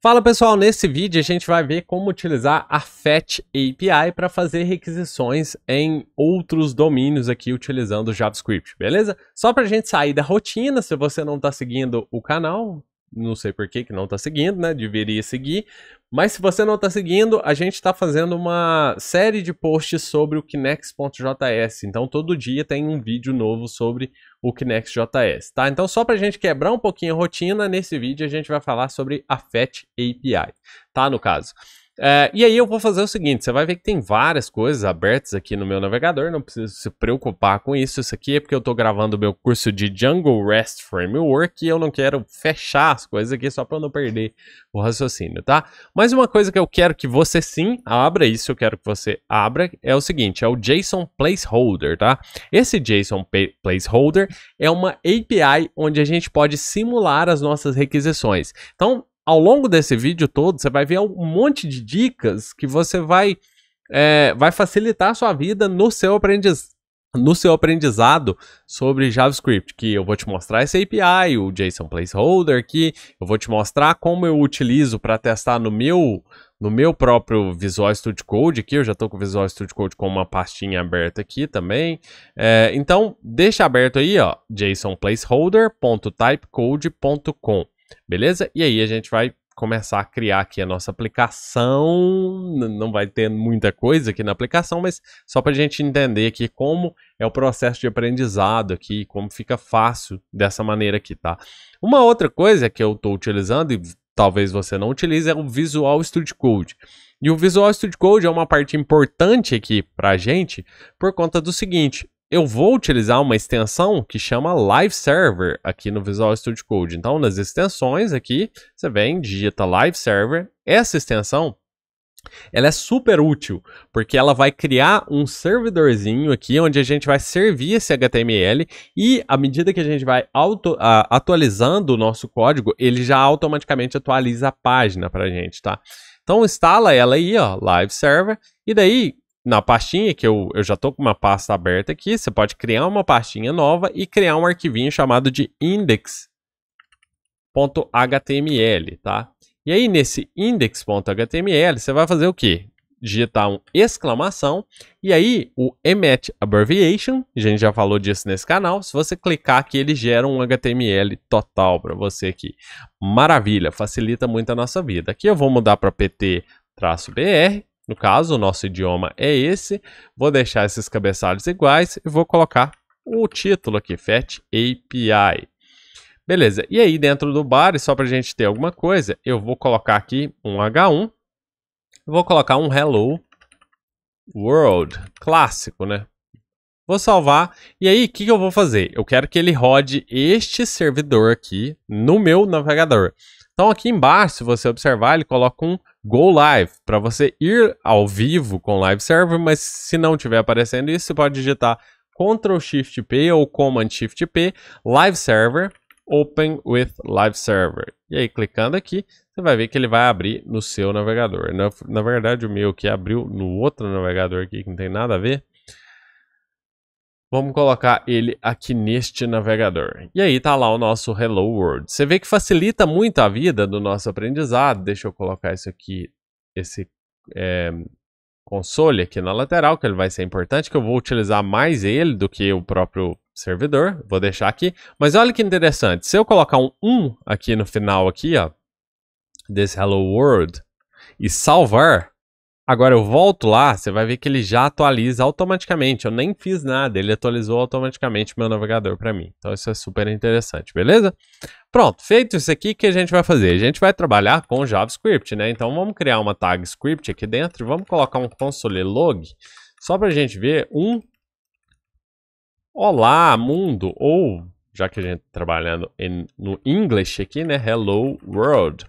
Fala pessoal, nesse vídeo a gente vai ver como utilizar a Fetch API para fazer requisições em outros domínios aqui utilizando JavaScript, beleza? Só para a gente sair da rotina, se você não está seguindo o canal, não sei por que, que não está seguindo, né? Deveria seguir. Mas se você não está seguindo, a gente está fazendo uma série de posts sobre o Kinex.js. Então todo dia tem um vídeo novo sobre o Kinex.js, tá? Então só para a gente quebrar um pouquinho a rotina, nesse vídeo a gente vai falar sobre a Fetch API, tá? No caso. É, e aí eu vou fazer o seguinte, você vai ver que tem várias coisas abertas aqui no meu navegador, não precisa se preocupar com isso, isso aqui é porque eu estou gravando o meu curso de Django REST Framework e eu não quero fechar as coisas aqui só para não perder o raciocínio, tá? Mas uma coisa que eu quero que você sim abra, isso eu quero que você abra, é o seguinte, é o JSON Placeholder, tá? Esse JSON Placeholder é uma API onde a gente pode simular as nossas requisições. Então, ao longo desse vídeo todo, você vai ver um monte de dicas que você vai, é, vai facilitar a sua vida no seu, aprendiz, no seu aprendizado sobre JavaScript, que eu vou te mostrar esse API, o JSON Placeholder aqui, eu vou te mostrar como eu utilizo para testar no meu, no meu próprio Visual Studio Code aqui, eu já estou com o Visual Studio Code com uma pastinha aberta aqui também. É, então, deixa aberto aí, ó, jsonplaceholder.typecode.com. Beleza? E aí a gente vai começar a criar aqui a nossa aplicação. Não vai ter muita coisa aqui na aplicação, mas só para a gente entender aqui como é o processo de aprendizado aqui, como fica fácil dessa maneira aqui, tá? Uma outra coisa que eu estou utilizando e talvez você não utilize é o Visual Studio Code. E o Visual Studio Code é uma parte importante aqui para a gente por conta do seguinte, eu vou utilizar uma extensão que chama Live Server aqui no Visual Studio Code. Então, nas extensões aqui, você vem, digita Live Server. Essa extensão, ela é super útil, porque ela vai criar um servidorzinho aqui, onde a gente vai servir esse HTML e, à medida que a gente vai auto, atualizando o nosso código, ele já automaticamente atualiza a página para a gente, tá? Então, instala ela aí, ó, Live Server, e daí na pastinha, que eu, eu já estou com uma pasta aberta aqui, você pode criar uma pastinha nova e criar um arquivinho chamado de index.html, tá? E aí nesse index.html você vai fazer o quê? Digitar um exclamação e aí o emet abbreviation, a gente já falou disso nesse canal, se você clicar aqui ele gera um HTML total para você aqui. Maravilha, facilita muito a nossa vida. Aqui eu vou mudar para pt-br no caso, o nosso idioma é esse. Vou deixar esses cabeçalhos iguais e vou colocar o título aqui, Fetch API. Beleza, e aí dentro do bar, só para a gente ter alguma coisa, eu vou colocar aqui um H1, vou colocar um Hello World, clássico, né? Vou salvar, e aí o que, que eu vou fazer? Eu quero que ele rode este servidor aqui no meu navegador. Então aqui embaixo, se você observar, ele coloca um Go Live, para você ir ao vivo com o Live Server, mas se não tiver aparecendo isso, você pode digitar Ctrl Shift P ou Command Shift P, Live Server, Open with Live Server. E aí, clicando aqui, você vai ver que ele vai abrir no seu navegador. Na, na verdade, o meu que abriu no outro navegador aqui, que não tem nada a ver, Vamos colocar ele aqui neste navegador. E aí tá lá o nosso Hello World. Você vê que facilita muito a vida do nosso aprendizado. Deixa eu colocar isso aqui, esse é, console aqui na lateral, que ele vai ser importante, que eu vou utilizar mais ele do que o próprio servidor. Vou deixar aqui. Mas olha que interessante. Se eu colocar um 1 aqui no final aqui, ó, desse Hello World, e salvar, Agora eu volto lá, você vai ver que ele já atualiza automaticamente. Eu nem fiz nada, ele atualizou automaticamente meu navegador para mim. Então isso é super interessante, beleza? Pronto, feito isso aqui, o que a gente vai fazer? A gente vai trabalhar com JavaScript, né? Então vamos criar uma tag script aqui dentro e vamos colocar um console log só para a gente ver um Olá mundo ou já que a gente está trabalhando no English aqui, né? Hello world.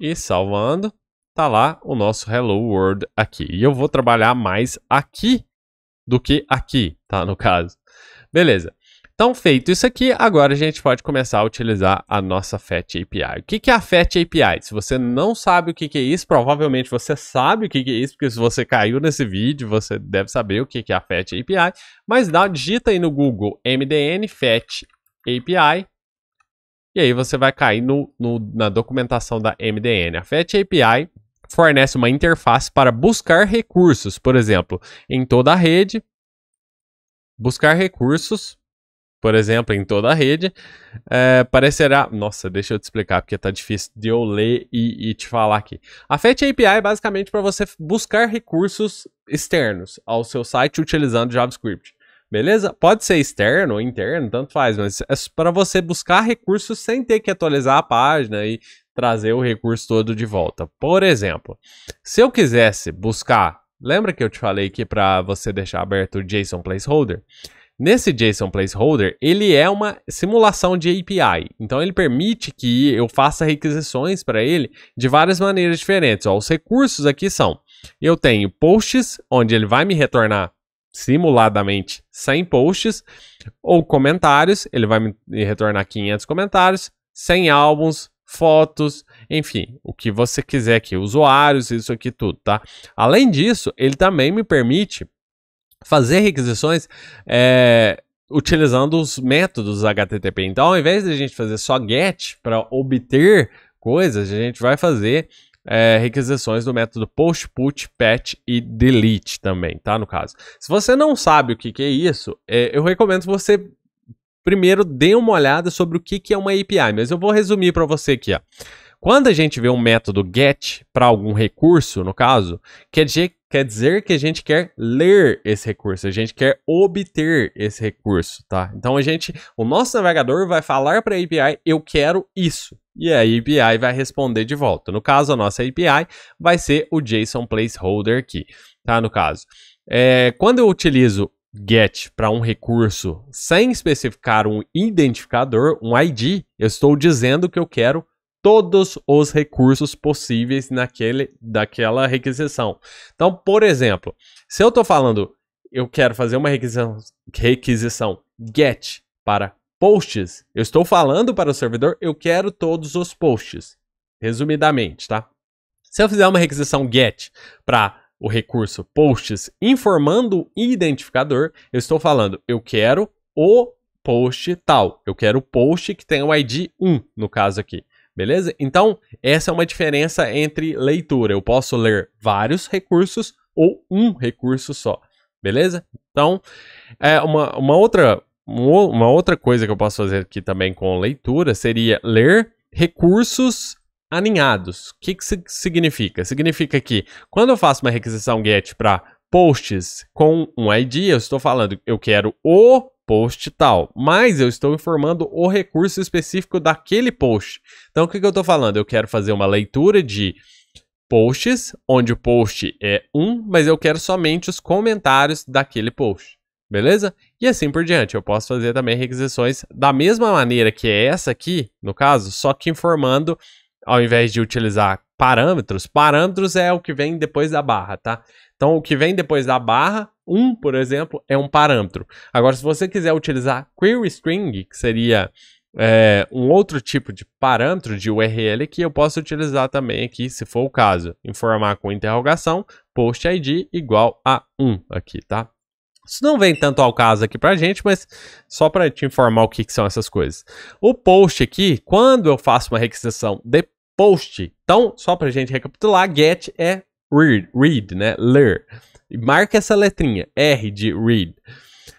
E salvando tá lá o nosso Hello World aqui. E eu vou trabalhar mais aqui do que aqui, tá? No caso. Beleza. Então, feito isso aqui, agora a gente pode começar a utilizar a nossa Fetch API. O que é a Fetch API? Se você não sabe o que é isso, provavelmente você sabe o que é isso, porque se você caiu nesse vídeo, você deve saber o que é a Fetch API. Mas dá, digita aí no Google MDN Fetch API, e aí você vai cair no, no, na documentação da MDN. A Fetch API fornece uma interface para buscar recursos, por exemplo, em toda a rede. Buscar recursos, por exemplo, em toda a rede, é, parecerá. Nossa, deixa eu te explicar, porque tá difícil de eu ler e, e te falar aqui. A Fetch API é basicamente para você buscar recursos externos ao seu site utilizando JavaScript. Beleza? Pode ser externo ou interno, tanto faz, mas é para você buscar recursos sem ter que atualizar a página e trazer o recurso todo de volta. Por exemplo, se eu quisesse buscar, lembra que eu te falei que para você deixar aberto o JSON placeholder? Nesse JSON placeholder, ele é uma simulação de API. Então ele permite que eu faça requisições para ele de várias maneiras diferentes. Ó, os recursos aqui são: eu tenho posts, onde ele vai me retornar simuladamente 100 posts, ou comentários, ele vai me retornar 500 comentários, 100 álbuns, fotos, enfim, o que você quiser aqui, usuários, isso aqui tudo, tá? Além disso, ele também me permite fazer requisições é, utilizando os métodos HTTP. Então, ao invés de a gente fazer só GET para obter coisas, a gente vai fazer é, requisições do método post, put, patch e delete também, tá? No caso. Se você não sabe o que, que é isso, é, eu recomendo você primeiro dê uma olhada sobre o que, que é uma API, mas eu vou resumir para você aqui. Ó. Quando a gente vê um método get para algum recurso, no caso, quer dizer, quer dizer que a gente quer ler esse recurso, a gente quer obter esse recurso, tá? Então a gente, o nosso navegador vai falar para a API, eu quero isso. E a API vai responder de volta. No caso, a nossa API vai ser o JSON placeholder aqui, tá? No caso. É, quando eu utilizo get para um recurso sem especificar um identificador, um ID, eu estou dizendo que eu quero todos os recursos possíveis naquele, daquela requisição. Então, por exemplo, se eu estou falando, eu quero fazer uma requisição, requisição get para posts, eu estou falando para o servidor, eu quero todos os posts, resumidamente, tá? Se eu fizer uma requisição get para o recurso posts informando o identificador, eu estou falando, eu quero o post tal, eu quero o post que tem o ID 1, no caso aqui. Beleza? Então, essa é uma diferença entre leitura. Eu posso ler vários recursos ou um recurso só. Beleza? Então, é uma, uma, outra, uma outra coisa que eu posso fazer aqui também com leitura seria ler recursos aninhados. O que, que significa? Significa que quando eu faço uma requisição GET para posts com um ID, eu estou falando eu quero o post tal, mas eu estou informando o recurso específico daquele post. Então, o que, que eu estou falando? Eu quero fazer uma leitura de posts, onde o post é um, mas eu quero somente os comentários daquele post. Beleza? E assim por diante. Eu posso fazer também requisições da mesma maneira que é essa aqui, no caso, só que informando ao invés de utilizar parâmetros, parâmetros é o que vem depois da barra, tá? Então, o que vem depois da barra, 1, um, por exemplo, é um parâmetro. Agora, se você quiser utilizar query string, que seria é, um outro tipo de parâmetro de URL, que eu posso utilizar também aqui, se for o caso, informar com interrogação, post ID igual a 1 aqui, tá? Isso não vem tanto ao caso aqui pra gente, mas só para te informar o que, que, são essas coisas. O post aqui, quando eu faço uma requisição de post. Então, só para gente recapitular, get é read, read, né? Ler. Marca essa letrinha, R de read.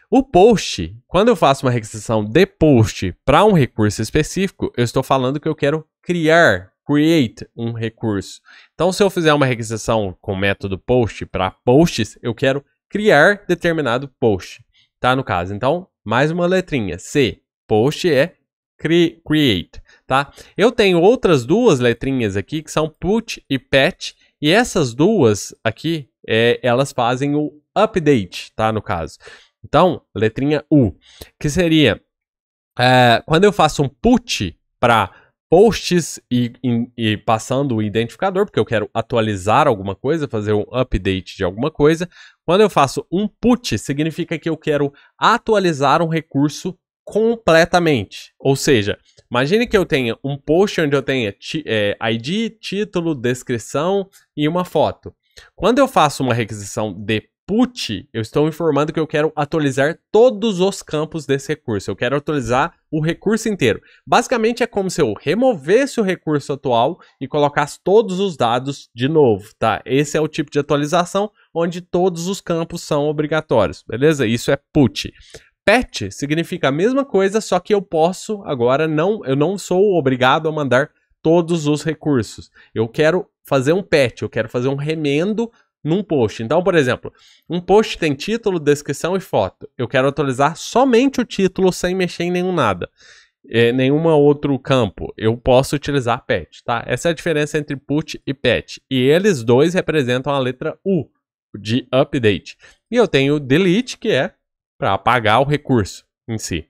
O post, quando eu faço uma requisição de post para um recurso específico, eu estou falando que eu quero criar, create um recurso. Então, se eu fizer uma requisição com método post para posts, eu quero criar determinado post, tá? No caso, então, mais uma letrinha, C. Post é cre create tá? Eu tenho outras duas letrinhas aqui que são put e patch, e essas duas aqui, é, elas fazem o update, tá? No caso. Então, letrinha U, que seria é, quando eu faço um put para posts e, e, e, passando o identificador, porque eu quero atualizar alguma coisa, fazer um update de alguma coisa. Quando eu faço um put, significa que eu quero atualizar um recurso completamente. Ou seja, imagine que eu tenha um post onde eu tenha é, ID, título, descrição e uma foto. Quando eu faço uma requisição de put, eu estou informando que eu quero atualizar todos os campos desse recurso. Eu quero atualizar o recurso inteiro. Basicamente é como se eu removesse o recurso atual e colocasse todos os dados de novo, tá? Esse é o tipo de atualização onde todos os campos são obrigatórios, beleza? Isso é put. Patch significa a mesma coisa, só que eu posso agora não, eu não sou obrigado a mandar todos os recursos. Eu quero fazer um patch, eu quero fazer um remendo num post. Então, por exemplo, um post tem título, descrição e foto. Eu quero atualizar somente o título sem mexer em nenhum nada. É, nenhum outro campo. Eu posso utilizar patch, tá? Essa é a diferença entre put e patch. E eles dois representam a letra U de update. E eu tenho delete, que é para apagar o recurso em si.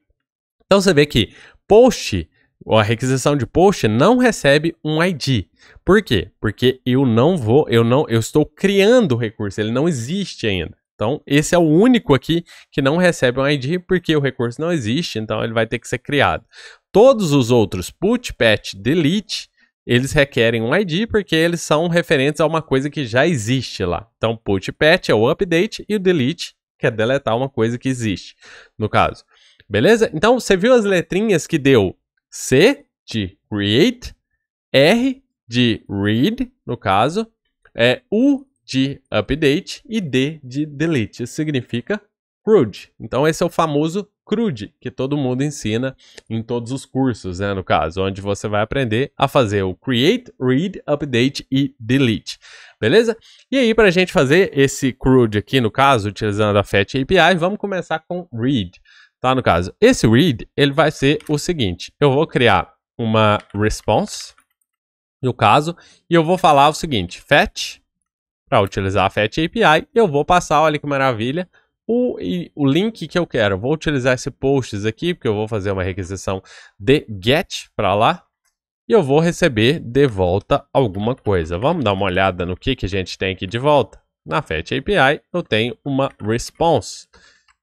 Então você vê que post, a requisição de post não recebe um ID. Por quê? Porque eu não vou, eu não, eu estou criando o recurso, ele não existe ainda. Então, esse é o único aqui que não recebe um ID porque o recurso não existe, então ele vai ter que ser criado. Todos os outros put, patch, delete, eles requerem um ID porque eles são referentes a uma coisa que já existe lá. Então, put, patch é o update e o delete que é deletar uma coisa que existe, no caso. Beleza? Então, você viu as letrinhas que deu C de create, R de read, no caso, é U de update e D de delete. Isso significa CRUD. Então, esse é o famoso CRUD, que todo mundo ensina em todos os cursos, né, no caso, onde você vai aprender a fazer o create, read, update e delete beleza? E aí, para a gente fazer esse CRUD aqui, no caso, utilizando a Fetch API, vamos começar com read, tá? No caso, esse read, ele vai ser o seguinte, eu vou criar uma response, no caso, e eu vou falar o seguinte, fetch, para utilizar a Fetch API, eu vou passar, olha que maravilha, o, o link que eu quero. Eu vou utilizar esse posts aqui, porque eu vou fazer uma requisição de get para lá, e eu vou receber de volta alguma coisa. Vamos dar uma olhada no que, que a gente tem aqui de volta? Na Fetch API eu tenho uma response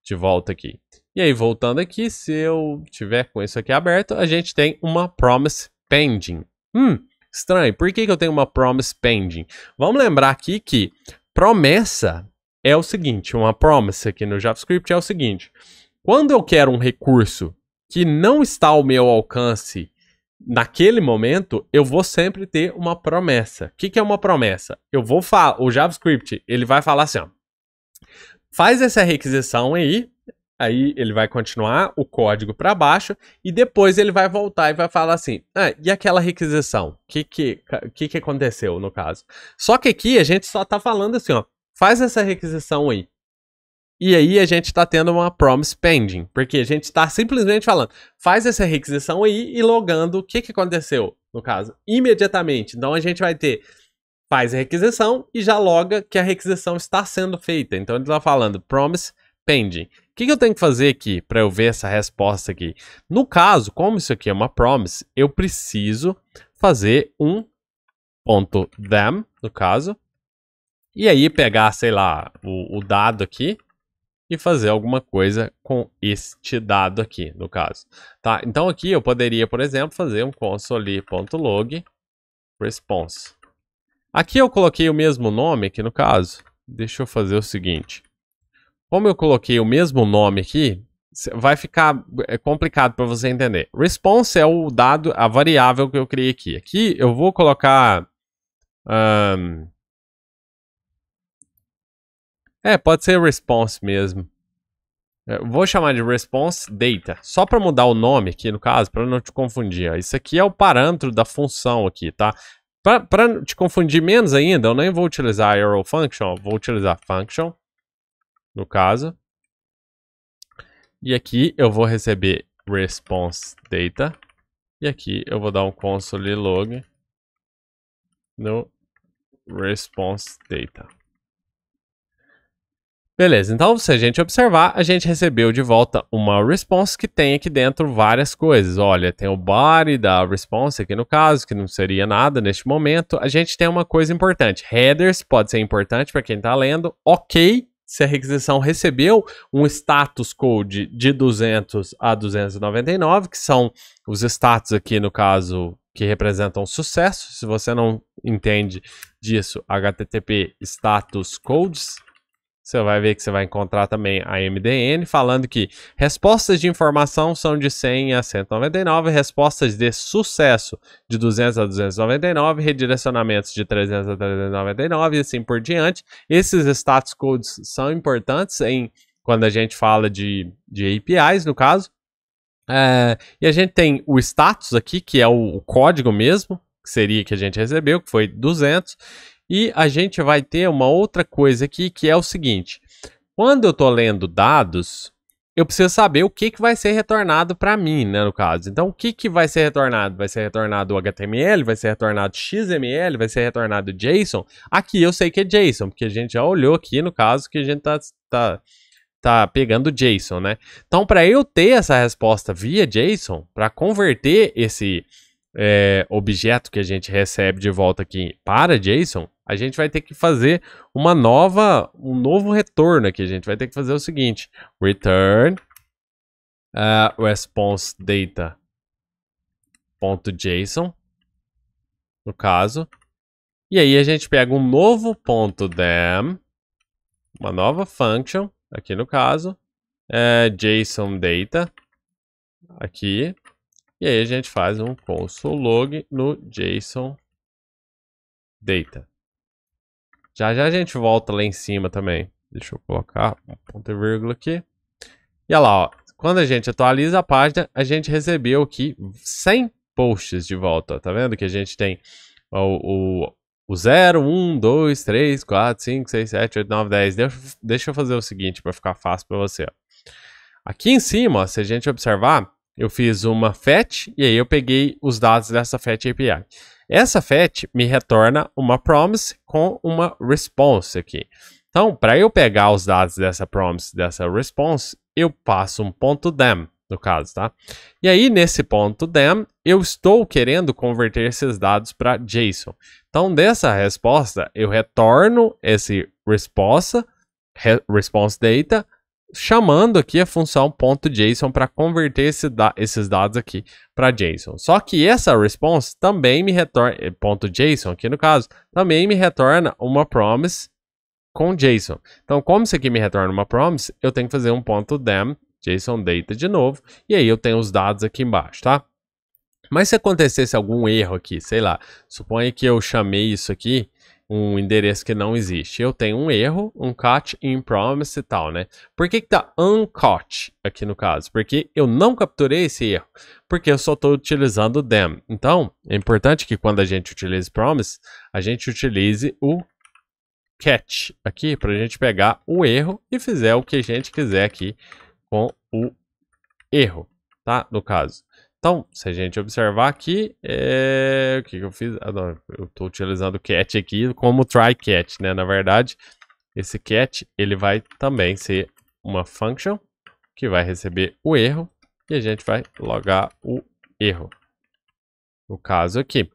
de volta aqui. E aí voltando aqui, se eu tiver com isso aqui aberto, a gente tem uma promise pending. Hum, estranho, por que, que eu tenho uma promise pending? Vamos lembrar aqui que promessa é o seguinte, uma promise aqui no JavaScript é o seguinte. Quando eu quero um recurso que não está ao meu alcance naquele momento, eu vou sempre ter uma promessa. O que, que é uma promessa? Eu vou falar, o JavaScript, ele vai falar assim, ó, faz essa requisição aí, aí ele vai continuar o código para baixo e depois ele vai voltar e vai falar assim, ah, e aquela requisição? O que que, que que aconteceu no caso? Só que aqui a gente só está falando assim, ó, faz essa requisição aí. E aí a gente está tendo uma promise pending, porque a gente está simplesmente falando, faz essa requisição aí e logando o que, que aconteceu, no caso, imediatamente. Então a gente vai ter, faz a requisição e já loga que a requisição está sendo feita. Então ele está falando promise pending. O que, que eu tenho que fazer aqui para eu ver essa resposta aqui? No caso, como isso aqui é uma promise, eu preciso fazer um ponto them, no caso, e aí pegar, sei lá, o, o dado aqui, e fazer alguma coisa com este dado aqui, no caso. Tá? Então aqui eu poderia, por exemplo, fazer um console.log response. Aqui eu coloquei o mesmo nome aqui no caso. Deixa eu fazer o seguinte. Como eu coloquei o mesmo nome aqui, vai ficar é complicado para você entender. Response é o dado, a variável que eu criei aqui. Aqui eu vou colocar... Um, é, pode ser response mesmo. Eu é, vou chamar de response data, só para mudar o nome aqui no caso, para não te confundir. Ó. Isso aqui é o parâmetro da função aqui, tá? Para te confundir menos ainda, eu nem vou utilizar arrow function, vou utilizar function, no caso. E aqui eu vou receber response data. E aqui eu vou dar um console log no response data. Beleza, então se a gente observar, a gente recebeu de volta uma response que tem aqui dentro várias coisas. Olha, tem o body da response aqui no caso, que não seria nada neste momento. A gente tem uma coisa importante. Headers pode ser importante para quem está lendo. Ok, se a requisição recebeu um status code de 200 a 299, que são os status aqui no caso que representam sucesso. Se você não entende disso, HTTP status codes você vai ver que você vai encontrar também a MDN falando que respostas de informação são de 100 a 199, respostas de sucesso de 200 a 299, redirecionamentos de 300 a 399 e assim por diante. Esses status codes são importantes em quando a gente fala de, de APIs, no caso. É, e a gente tem o status aqui, que é o, o código mesmo, que seria que a gente recebeu, que foi 200. E a gente vai ter uma outra coisa aqui que é o seguinte: quando eu estou lendo dados, eu preciso saber o que, que vai ser retornado para mim, né, no caso. Então, o que, que vai ser retornado? Vai ser retornado HTML, vai ser retornado XML, vai ser retornado JSON? Aqui eu sei que é JSON, porque a gente já olhou aqui, no caso, que a gente tá, tá, tá pegando JSON, né? Então, para eu ter essa resposta via JSON, para converter esse é, objeto que a gente recebe de volta aqui para JSON, a gente vai ter que fazer uma nova, um novo retorno aqui. A gente vai ter que fazer o seguinte, return uh, response data ponto .json, no caso. E aí a gente pega um novo ponto .dem, uma nova function, aqui no caso, é JSON data, aqui. E aí a gente faz um console log no JSON data. Já já a gente volta lá em cima também. Deixa eu colocar ponto e vírgula aqui. E olha lá, ó. Quando a gente atualiza a página, a gente recebeu aqui 100 posts de volta. Tá vendo que a gente tem o, o, o 0, 1, 2, 3, 4, 5, 6, 7, 8, 9, 10. Deixa, deixa eu fazer o seguinte para ficar fácil para você. Ó. Aqui em cima, ó, se a gente observar, eu fiz uma fetch e aí eu peguei os dados dessa fetch API. Essa FET me retorna uma promise com uma response aqui. Então, para eu pegar os dados dessa promise, dessa response, eu passo um ponto dem, no caso, tá? E aí, nesse ponto dem, eu estou querendo converter esses dados para JSON. Então, dessa resposta, eu retorno esse resposta, re response data, chamando aqui a função .json para converter esse da esses dados aqui para JSON. Só que essa response também me retorna, eh, .json aqui no caso, também me retorna uma promise com JSON. Então, como isso aqui me retorna uma promise, eu tenho que fazer um ponto .dem, JSON data de novo, e aí eu tenho os dados aqui embaixo, tá? Mas se acontecesse algum erro aqui, sei lá, suponha que eu chamei isso aqui um endereço que não existe. Eu tenho um erro, um catch in promise e tal, né? Por que que tá uncaught aqui no caso? Porque eu não capturei esse erro, porque eu só estou utilizando them. Então, é importante que quando a gente utilize promise, a gente utilize o catch aqui para a gente pegar o erro e fizer o que a gente quiser aqui com o erro, tá? No caso. Então, se a gente observar aqui, é... o que, que eu fiz? Ah, não, eu estou utilizando o cat aqui como try cat, né? Na verdade, esse cat ele vai também ser uma function que vai receber o erro e a gente vai logar o erro. No caso aqui.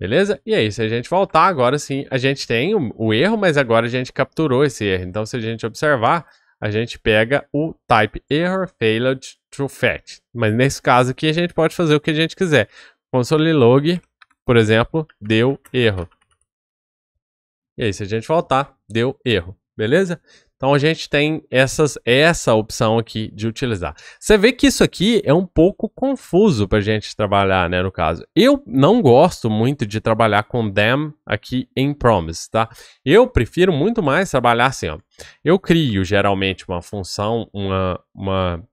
Beleza? E aí, se a gente voltar, agora sim, a gente tem o, o erro, mas agora a gente capturou esse erro. Então, se a gente observar, a gente pega o type error failed true fact. Mas nesse caso aqui a gente pode fazer o que a gente quiser. Console log, por exemplo, deu erro. E aí, se a gente voltar, deu erro. Beleza? Então a gente tem essas, essa opção aqui de utilizar. Você vê que isso aqui é um pouco confuso para a gente trabalhar, né, no caso. Eu não gosto muito de trabalhar com them aqui em promise, tá? Eu prefiro muito mais trabalhar assim, ó. Eu crio geralmente uma função, uma, uma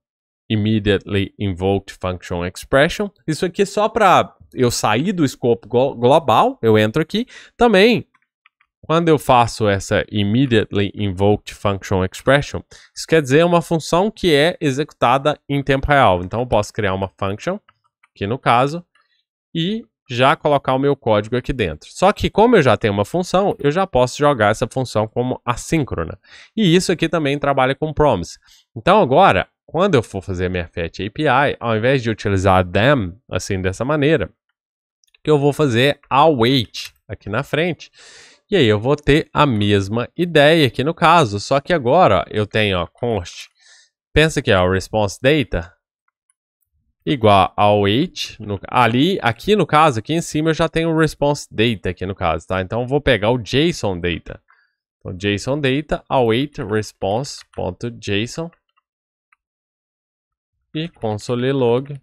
immediately invoked function expression. Isso aqui é só para eu sair do escopo global, eu entro aqui. Também quando eu faço essa immediately invoked function expression, isso quer dizer uma função que é executada em tempo real. Então eu posso criar uma function, aqui no caso, e já colocar o meu código aqui dentro. Só que como eu já tenho uma função, eu já posso jogar essa função como assíncrona. E isso aqui também trabalha com promise. Então agora, quando eu for fazer minha fetch API, ao invés de utilizar them assim dessa maneira, que eu vou fazer é await aqui na frente. E aí eu vou ter a mesma ideia aqui no caso, só que agora ó, eu tenho ó, const. Pensa que o response data igual ao wait. No, ali, aqui no caso, aqui em cima eu já tenho o response data aqui no caso, tá? Então eu vou pegar o JSON data. Então JSON data await response.json e console log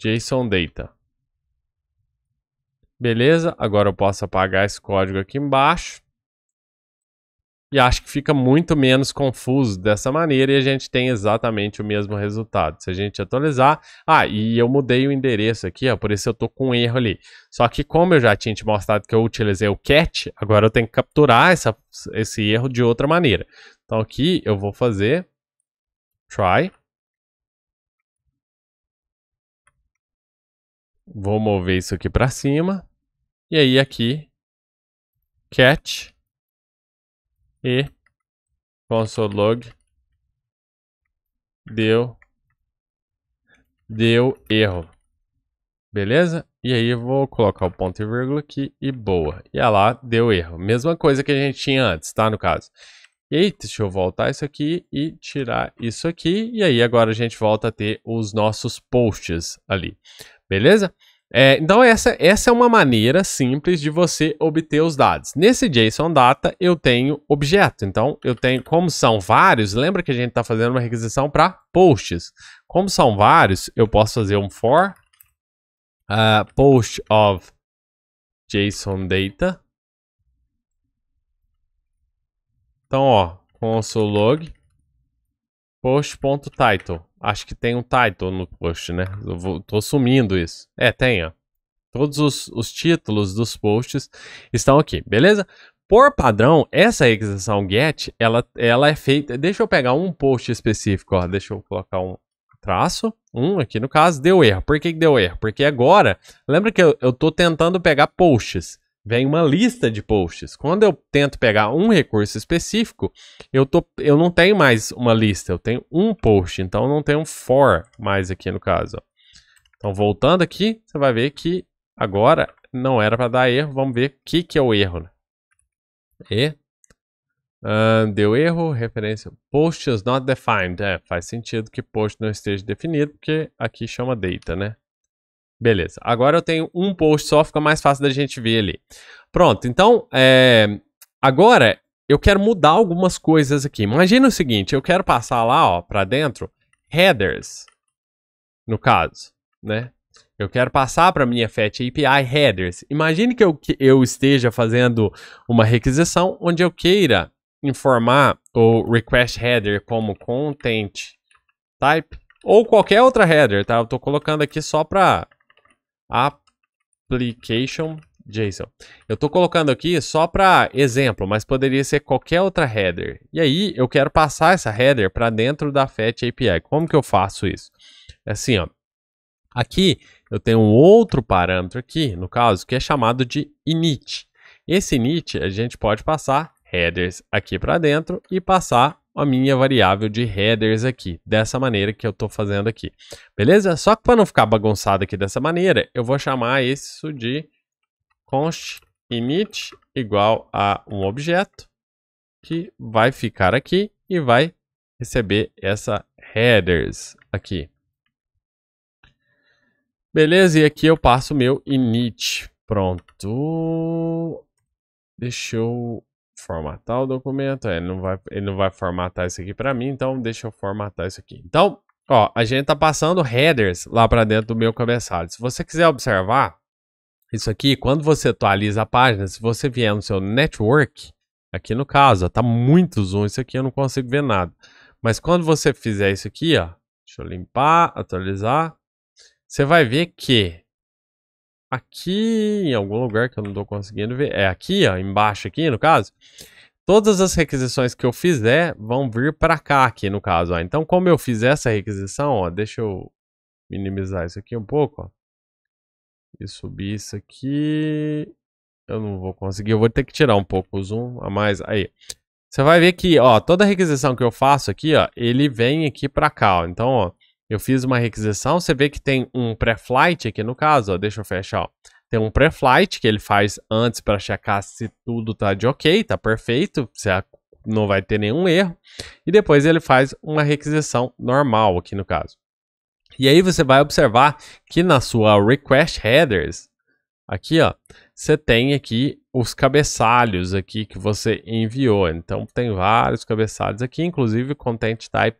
JSON data. Beleza? Agora eu posso apagar esse código aqui embaixo. E acho que fica muito menos confuso dessa maneira e a gente tem exatamente o mesmo resultado. Se a gente atualizar... Ah, e eu mudei o endereço aqui, ó, por isso eu estou com um erro ali. Só que como eu já tinha te mostrado que eu utilizei o cat, agora eu tenho que capturar essa, esse erro de outra maneira. Então aqui eu vou fazer try. Vou mover isso aqui para cima. E aí aqui, cat e console log deu, deu erro. Beleza? E aí eu vou colocar o ponto e vírgula aqui e boa. E olha lá, deu erro. Mesma coisa que a gente tinha antes, tá? No caso. E aí, deixa eu voltar isso aqui e tirar isso aqui. E aí agora a gente volta a ter os nossos posts ali. Beleza? É, então essa, essa é uma maneira simples de você obter os dados. Nesse JSON data eu tenho objeto, então eu tenho, como são vários, lembra que a gente está fazendo uma requisição para posts. Como são vários, eu posso fazer um for uh, post of JSON data. Então ó, console log post.title. Acho que tem um title no post, né? Eu vou, tô sumindo isso. É, tem, ó. Todos os, os títulos dos posts estão aqui, beleza? Por padrão, essa requisição get, ela, ela é feita... Deixa eu pegar um post específico, ó. Deixa eu colocar um traço. Um aqui, no caso, deu erro. Por que, que deu erro? Porque agora... Lembra que eu, eu tô tentando pegar posts vem uma lista de posts. Quando eu tento pegar um recurso específico, eu, tô, eu não tenho mais uma lista, eu tenho um post, então eu não tenho um for mais aqui no caso. Então voltando aqui, você vai ver que agora não era para dar erro, vamos ver o que, que é o erro. Né? E uh, deu erro, referência post is not defined, é, faz sentido que post não esteja definido, porque aqui chama data, né? Beleza. Agora eu tenho um post só, fica mais fácil da gente ver ali. Pronto, então, é... agora eu quero mudar algumas coisas aqui. Imagina o seguinte, eu quero passar lá, ó, dentro, headers, no caso, né? Eu quero passar para minha Fetch API headers. Imagine que eu, que eu esteja fazendo uma requisição onde eu queira informar o request header como content type ou qualquer outra header, tá? Eu tô colocando aqui só para application JSON. Eu estou colocando aqui só para exemplo, mas poderia ser qualquer outra header. E aí eu quero passar essa header para dentro da Fetch API. Como que eu faço isso? É assim, ó. Aqui eu tenho um outro parâmetro aqui, no caso, que é chamado de init. Esse init a gente pode passar headers aqui para dentro e passar a minha variável de headers aqui, dessa maneira que eu estou fazendo aqui. Beleza? Só que para não ficar bagunçado aqui dessa maneira, eu vou chamar isso de const init igual a um objeto que vai ficar aqui e vai receber essa headers aqui. Beleza, e aqui eu passo o meu init. Pronto. Deixa eu formatar o documento. É, ele, não vai, ele não vai formatar isso aqui para mim, então deixa eu formatar isso aqui. Então, ó, a gente tá passando headers lá para dentro do meu cabeçalho. Se você quiser observar isso aqui, quando você atualiza a página, se você vier no seu network, aqui no caso, ó, tá muito zoom isso aqui, eu não consigo ver nada. Mas quando você fizer isso aqui, ó, deixa eu limpar, atualizar, você vai ver que aqui em algum lugar que eu não estou conseguindo ver. É aqui, ó, embaixo aqui, no caso. Todas as requisições que eu fizer vão vir para cá aqui, no caso. Ó. Então, como eu fiz essa requisição, ó, deixa eu minimizar isso aqui um pouco. Ó, e subir isso aqui. Eu não vou conseguir, eu vou ter que tirar um pouco o zoom a mais. Aí, você vai ver que ó, toda requisição que eu faço aqui, ó, ele vem aqui para cá. Ó. Então, ó, eu fiz uma requisição, você vê que tem um pré-flight aqui no caso, ó, deixa eu fechar, ó. Tem um pré-flight que ele faz antes para checar se tudo tá de ok, tá perfeito, se a não vai ter nenhum erro. E depois ele faz uma requisição normal aqui no caso. E aí você vai observar que na sua request headers, aqui ó, você tem aqui os cabeçalhos aqui que você enviou. Então tem vários cabeçalhos aqui, inclusive content type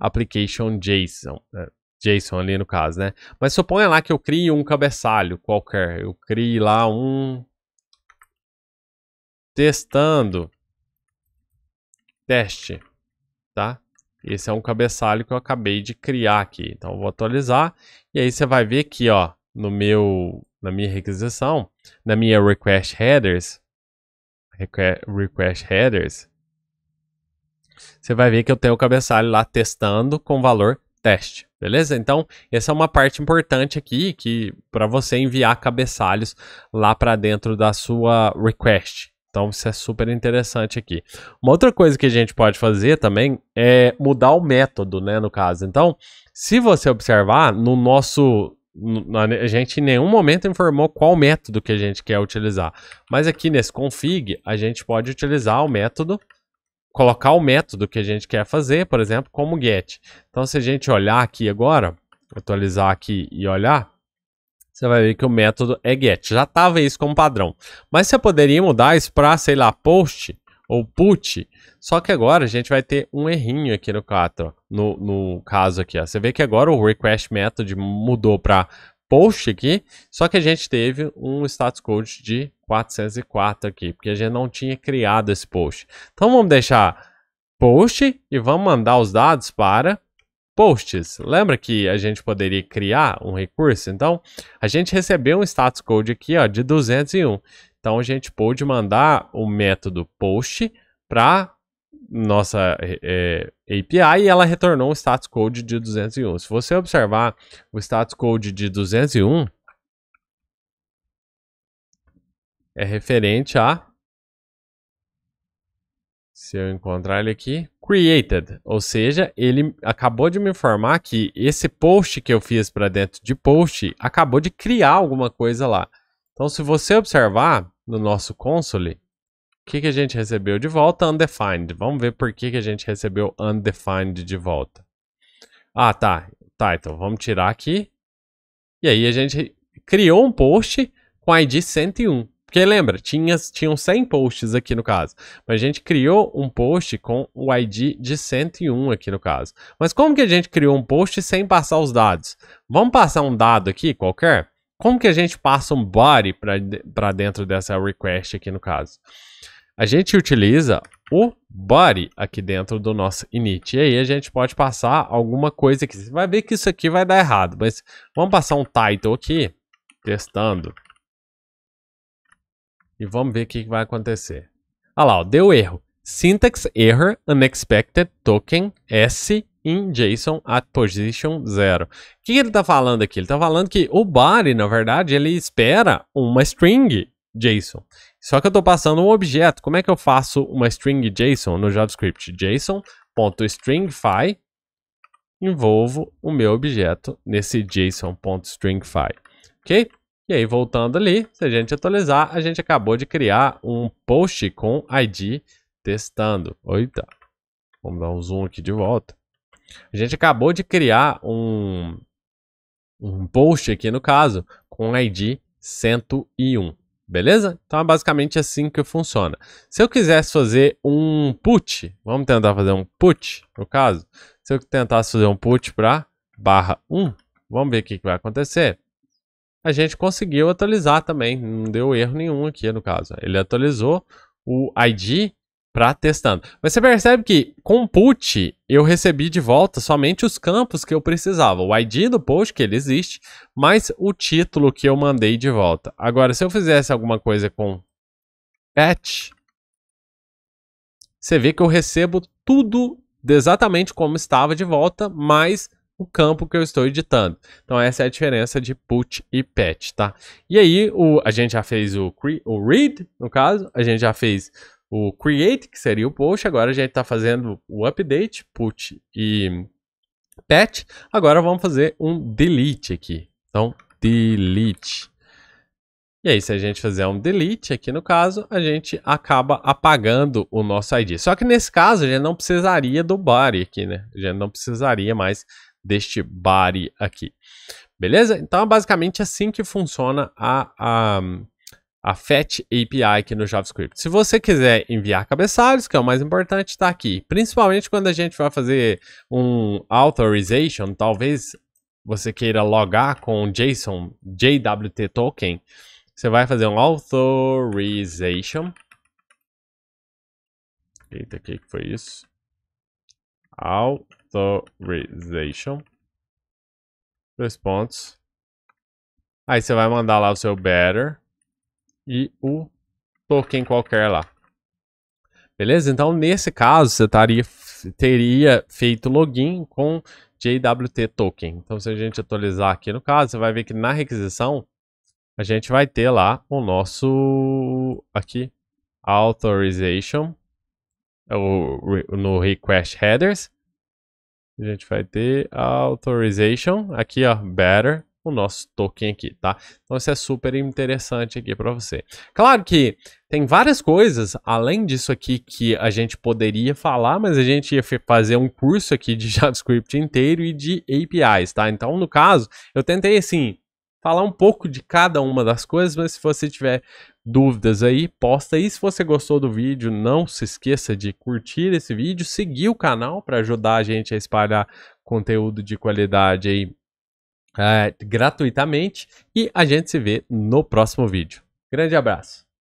application JSON. Né? JSON ali no caso, né? Mas suponha lá que eu crie um cabeçalho qualquer. Eu crie lá um... Testando. Teste. Tá? Esse é um cabeçalho que eu acabei de criar aqui. Então, vou atualizar. E aí, você vai ver aqui, ó, no meu, na minha requisição, na minha request headers, request headers, você vai ver que eu tenho o cabeçalho lá testando com valor teste, beleza? Então, essa é uma parte importante aqui que para você enviar cabeçalhos lá para dentro da sua request. Então, isso é super interessante aqui. Uma outra coisa que a gente pode fazer também é mudar o método, né, no caso. Então, se você observar no nosso a gente em nenhum momento informou qual método que a gente quer utilizar. Mas aqui nesse config, a gente pode utilizar o método colocar o método que a gente quer fazer, por exemplo, como get. Então, se a gente olhar aqui agora, atualizar aqui e olhar, você vai ver que o método é get. Já estava isso como padrão. Mas você poderia mudar isso para, sei lá, post ou put. Só que agora a gente vai ter um errinho aqui no, 4, no, no caso aqui. Ó. Você vê que agora o request method mudou para post aqui, só que a gente teve um status code de 404 aqui, porque a gente não tinha criado esse post. Então vamos deixar post e vamos mandar os dados para posts. Lembra que a gente poderia criar um recurso? Então, a gente recebeu um status code aqui ó, de 201. Então, a gente pôde mandar o método post para nossa é, é API e ela retornou um status code de 201. Se você observar o status code de 201, é referente a, se eu encontrar ele aqui, created, ou seja, ele acabou de me informar que esse post que eu fiz para dentro de post acabou de criar alguma coisa lá. Então, se você observar no nosso console, o que, que a gente recebeu de volta? Undefined. Vamos ver por que, que a gente recebeu undefined de volta. Ah, tá. Title. Tá, então vamos tirar aqui. E aí a gente criou um post com ID 101. Porque lembra, tinha, tinham 100 posts aqui no caso. Mas a gente criou um post com o ID de 101 aqui no caso. Mas como que a gente criou um post sem passar os dados? Vamos passar um dado aqui qualquer? Como que a gente passa um body para dentro dessa request aqui no caso? a gente utiliza o body aqui dentro do nosso init. E aí a gente pode passar alguma coisa aqui. Você vai ver que isso aqui vai dar errado, mas vamos passar um title aqui, testando. E vamos ver o que vai acontecer. Olha ah lá, ó, deu erro. Syntax error unexpected token S in JSON at position 0. O que ele está falando aqui? Ele está falando que o body, na verdade, ele espera uma string JSON. Só que eu estou passando um objeto. Como é que eu faço uma string JSON no JavaScript? JSON.stringFi envolvo o meu objeto nesse JSON.stringFi, ok? E aí, voltando ali, se a gente atualizar, a gente acabou de criar um post com ID testando. Oita, vamos dar um zoom aqui de volta. A gente acabou de criar um, um post aqui, no caso, com ID 101. Beleza? Então é basicamente assim que funciona. Se eu quisesse fazer um put, vamos tentar fazer um put, no caso. Se eu tentasse fazer um put para barra 1, vamos ver o que, que vai acontecer. A gente conseguiu atualizar também, não deu erro nenhum aqui no caso. Ele atualizou o ID para testando. Mas você percebe que com o put eu recebi de volta somente os campos que eu precisava. O ID do post, que ele existe, mas o título que eu mandei de volta. Agora, se eu fizesse alguma coisa com patch, você vê que eu recebo tudo exatamente como estava de volta, mais o campo que eu estou editando. Então essa é a diferença de put e patch, tá? E aí o, a gente já fez o, o read, no caso, a gente já fez o create, que seria o post, agora a gente está fazendo o update, put e patch. Agora vamos fazer um delete aqui. Então, delete. E aí, se a gente fizer um delete aqui no caso, a gente acaba apagando o nosso ID. Só que nesse caso, a gente não precisaria do body aqui, né? A gente não precisaria mais deste body aqui. Beleza? Então, é basicamente assim que funciona a, a a Fetch API aqui no JavaScript. Se você quiser enviar cabeçalhos, que é o mais importante, está aqui. Principalmente quando a gente vai fazer um authorization, talvez você queira logar com JSON, JWT token, você vai fazer um authorization. Eita, o que foi isso? Authorization. Dois pontos. Aí você vai mandar lá o seu better e o token qualquer lá. Beleza? Então, nesse caso, você taria, teria feito login com JWT token. Então, se a gente atualizar aqui no caso, você vai ver que na requisição, a gente vai ter lá o nosso, aqui, authorization, no request headers. A gente vai ter authorization, aqui, ó, better, o nosso token aqui, tá? Então isso é super interessante aqui para você. Claro que tem várias coisas além disso aqui que a gente poderia falar, mas a gente ia fazer um curso aqui de JavaScript inteiro e de APIs, tá? Então, no caso, eu tentei assim falar um pouco de cada uma das coisas, mas se você tiver dúvidas aí, posta aí. Se você gostou do vídeo, não se esqueça de curtir esse vídeo, seguir o canal para ajudar a gente a espalhar conteúdo de qualidade aí é, gratuitamente. E a gente se vê no próximo vídeo. Grande abraço!